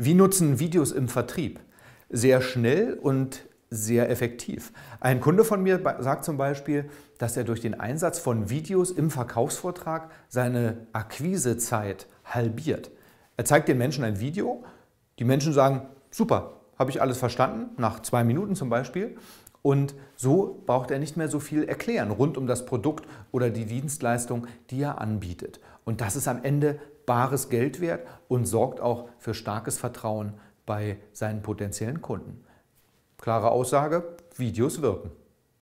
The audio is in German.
Wie nutzen Videos im Vertrieb? Sehr schnell und sehr effektiv. Ein Kunde von mir sagt zum Beispiel, dass er durch den Einsatz von Videos im Verkaufsvortrag seine Akquisezeit halbiert. Er zeigt den Menschen ein Video, die Menschen sagen, super, habe ich alles verstanden, nach zwei Minuten zum Beispiel. Und so braucht er nicht mehr so viel erklären rund um das Produkt oder die Dienstleistung, die er anbietet. Und das ist am Ende bares Geld wert und sorgt auch für starkes Vertrauen bei seinen potenziellen Kunden. Klare Aussage, Videos wirken.